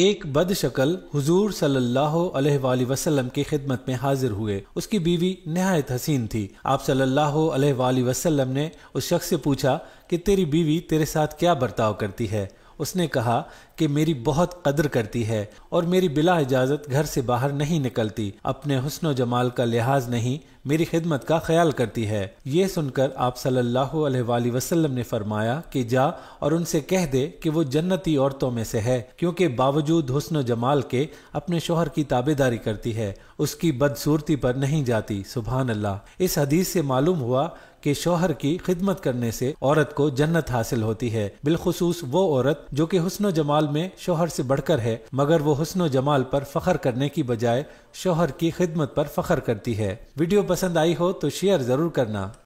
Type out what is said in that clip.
एक बद शक्ल हजूर सल्लाम की खिदमत में हाजिर हुए उसकी बीवी नहायत हसीन थी आप सल्लाम ने उस शख्स से पूछा कि तेरी बीवी तेरे साथ क्या बर्ताव करती है उसने कहा कि मेरी बहुत कदर करती है और मेरी बिला इजाज़त घर से बाहर नहीं निकलती अपने हुसन जमाल का लिहाज नहीं मेरी खिदमत का ख्याल करती है ये सुनकर आप सल्लल्लाहु अलैहि वसल्लम ने फरमाया कि जा और उनसे कह दे कि वो जन्नती औरतों में से है क्योंकि बावजूद हुसन जमाल के अपने शोहर की ताबेदारी करती है उसकी बदसूरती पर नहीं जाती सुबहान अल्लाह इस हदीस से मालूम हुआ कि शोहर की खिदमत करने से औरत को जन्नत हासिल होती है बिलखसूस वो औरत जो कि हुसन जमाल में शोहर से बढ़कर है मगर वो हसन जमाल पर फख्र करने की बजाय शोहर की खिदमत पर फख्र करती है वीडियो पसंद आई हो तो शेयर ज़रूर करना